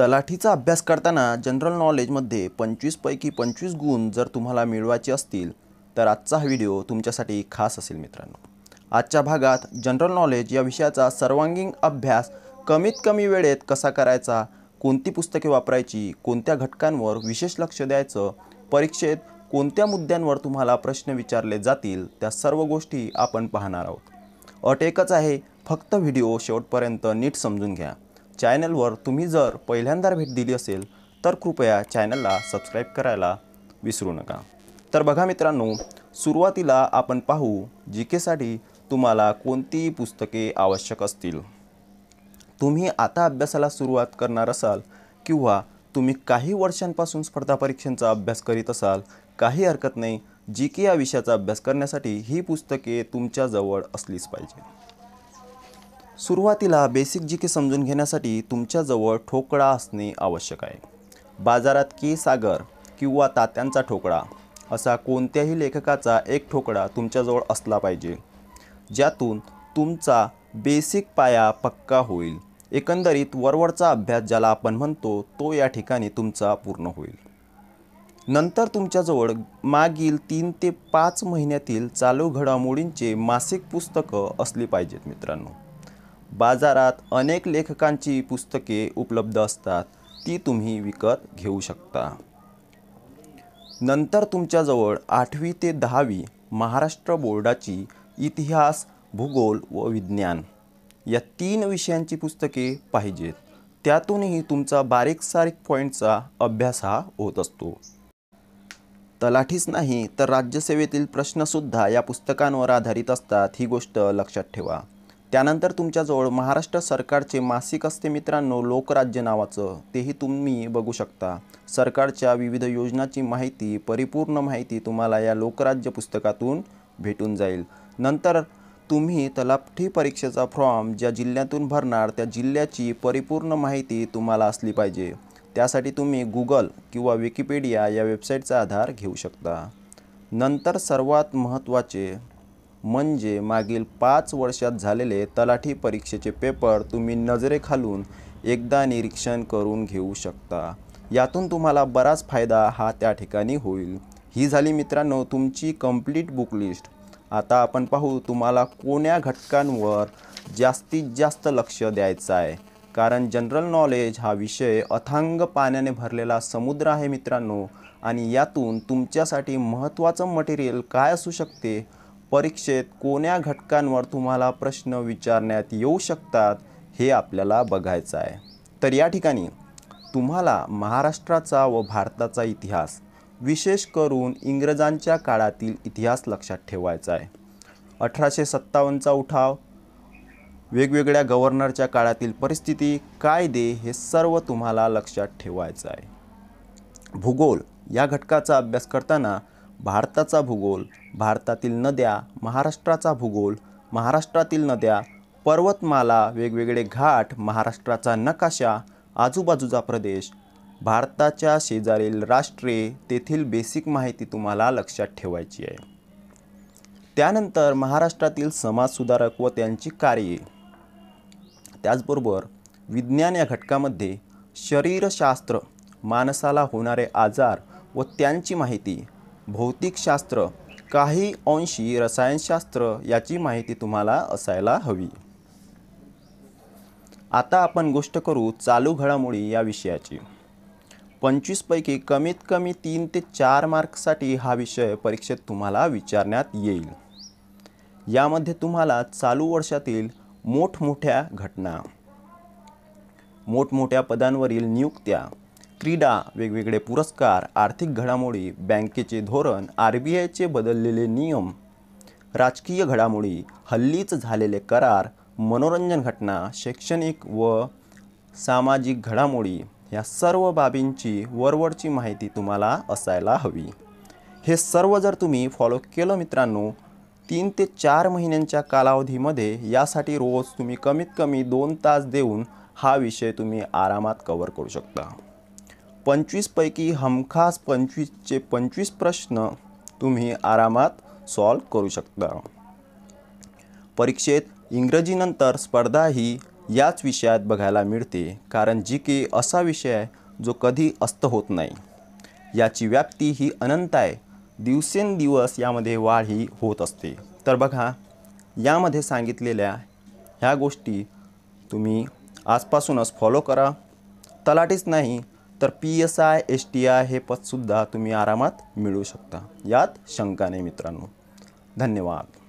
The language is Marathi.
तलाठीचा अभ्यास करताना जनरल नॉलेजमध्ये पंचवीसपैकी पंचवीस गुण जर तुम्हाला मिळवायचे असतील तर आजचा हा व्हिडिओ तुमच्यासाठी खास असेल मित्रांनो आजच्या भागात जनरल नॉलेज या विषयाचा सर्वांगीण अभ्यास कमीत कमी वेळेत कसा करायचा कोणती पुस्तके वापरायची कोणत्या घटकांवर विशेष लक्ष द्यायचं परीक्षेत कोणत्या मुद्द्यांवर तुम्हाला प्रश्न विचारले जातील त्या सर्व गोष्टी आपण पाहणार आहोत अट एकच आहे फक्त व्हिडिओ शेवटपर्यंत नीट समजून घ्या चॅनलवर तुम्ही जर पहिल्यांदा भेट दिली असेल तर कृपया चॅनलला सबस्क्राईब करायला विसरू नका तर बघा मित्रांनो सुरुवातीला आपण पाहू जी केसाठी तुम्हाला कोणती पुस्तके आवश्यक असतील तुम्ही आता अभ्यासाला सुरुवात करणार असाल किंवा तुम्ही काही वर्षांपासून स्पर्धा परीक्षांचा अभ्यास करीत असाल काही हरकत नाही जी के या विषयाचा अभ्यास करण्यासाठी ही पुस्तके तुमच्याजवळ असलीच पाहिजे सुरुवातीला बेसिक जी के समजून घेण्यासाठी तुमच्याजवळ ठोकळा असणे आवश्यक आहे बाजारात की सागर किंवा तात्यांचा ठोकळा असा कोणत्याही लेखकाचा एक ठोकळा तुमच्याजवळ असला पाहिजे ज्यातून तुमचा बेसिक पाया पक्का होईल एकंदरीत वरवरचा अभ्यास ज्याला आपण म्हणतो तो या ठिकाणी तुमचा पूर्ण होईल नंतर तुमच्याजवळ मागील तीन ते पाच महिन्यातील चालू घडामोडींचे मासिक पुस्तकं असली पाहिजेत मित्रांनो बाजारात अनेक लेखकांची पुस्तके उपलब्ध असतात ती तुम्ही विकत घेऊ शकता नंतर तुमच्याजवळ आठवी ते दहावी महाराष्ट्र बोर्डाची इतिहास भूगोल व विज्ञान या तीन विषयांची पुस्तके पाहिजेत त्यातूनही तुमचा बारीक सारीक पॉईंटचा अभ्यास हा होत असतो तलाठीच नाही तर राज्यसेवेतील प्रश्नसुद्धा या पुस्तकांवर आधारित असतात ही गोष्ट लक्षात ठेवा त्यानंतर तुमच्याजवळ महाराष्ट्र सरकारचे मासिक असते मित्रांनो लोकराज्य नावाचं तेही तुम्ही बघू शकता सरकारच्या विविध योजनाची माहिती परिपूर्ण माहिती तुम्हाला या लोकराज्य पुस्तकातून भेटून जाईल नंतर तुम्ही तलाठी परीक्षेचा फॉर्म ज्या जिल्ह्यातून भरणार त्या जिल्ह्याची परिपूर्ण माहिती तुम्हाला असली पाहिजे त्यासाठी तुम्ही गुगल किंवा विकिपीडिया या वेबसाईटचा आधार घेऊ शकता नंतर सर्वात महत्त्वाचे म्हणजे मागील पाच वर्षात झालेले तलाठी परीक्षेचे पेपर तुम्ही नजरेखालून एकदा निरीक्षण करून घेऊ शकता यातून तुम्हाला बराच फायदा हा त्या ठिकाणी होईल ही झाली मित्रांनो तुमची कंप्लीट बुक लिस्ट आता आपण पाहू तुम्हाला कोण्या घटकांवर जास्तीत जास्त लक्ष द्यायचं आहे कारण जनरल नॉलेज हा विषय अथांग पाण्याने भरलेला समुद्र आहे मित्रांनो आणि यातून तुमच्यासाठी महत्त्वाचं मटेरियल काय असू शकते परीक्षेत कोण्या घटकांवर तुम्हाला प्रश्न विचारण्यात येऊ शकतात हे आपल्याला बघायचं आहे तर या ठिकाणी तुम्हाला महाराष्ट्राचा व भारताचा इतिहास विशेष करून इंग्रजांच्या काळातील इतिहास लक्षात ठेवायचा आहे अठराशे सत्तावन्नचा उठाव वेगवेगळ्या गव्हर्नरच्या काळातील परिस्थिती कायदे हे सर्व तुम्हाला लक्षात ठेवायचं आहे भूगोल या घटकाचा अभ्यास करताना भारताचा भूगोल भारतातील नद्या महाराष्ट्राचा भूगोल महाराष्ट्रातील नद्या पर्वतमाला वेगवेगळे घाट महाराष्ट्राचा नकाशा आजूबाजूचा प्रदेश भारताच्या शेजारील राष्ट्रे तेथील बेसिक माहिती तुम्हाला लक्षात ठेवायची आहे त्यानंतर महाराष्ट्रातील समाजसुधारक व त्यांची कार्ये त्याचबरोबर विज्ञान या घटकामध्ये शरीरशास्त्र माणसाला होणारे आजार व त्यांची माहिती भौतिकशास्त्र काही अंशी रसायनशास्त्र याची माहिती तुम्हाला असायला हवी आता आपण गोष्ट करू चालू घडामोडी या विषयाची पंचवीसपैकी कमीत कमी तीन ते चार मार्क्ससाठी हा विषय परीक्षेत तुम्हाला विचारण्यात येईल यामध्ये तुम्हाला चालू वर्षातील मोठमोठ्या घटना मोठमोठ्या पदांवरील नियुक्त्या क्रीडा वेगवेगळे पुरस्कार आर्थिक घडामोडी बँकेचे धोरण आर बी आयचे बदललेले नियम राजकीय घडामोडी हल्लीच झालेले करार मनोरंजन घटना शैक्षणिक व सामाजिक घडामोडी या सर्व बाबींची वरवरची माहिती तुम्हाला असायला हवी हे सर्व जर तुम्ही फॉलो केलं मित्रांनो तीन ते चार महिन्यांच्या कालावधीमध्ये यासाठी रोज तुम्ही कमीत कमी दोन तास देऊन हा विषय तुम्ही आरामात कवर करू शकता पंचवीसपैकी हमखास पंचवीसचे पंचवीस प्रश्न तुम्ही आरामात सॉल्व करू शकता परीक्षेत इंग्रजीनंतर स्पर्धा ही याच विषयात बघायला मिळते कारण जी के असा विषय आहे जो कधी अस्त होत नाही याची व्याप्ती ही अनंत आहे दिवसेंदिवस यामध्ये वाढ ही होत असते तर बघा यामध्ये सांगितलेल्या ह्या गोष्टी तुम्ही आजपासूनच फॉलो करा तलाटीच नाही तर P S I S T I हे पदसुद्धा तुम्ही आरामात मिळवू शकता यात शंका नाही मित्रांनो धन्यवाद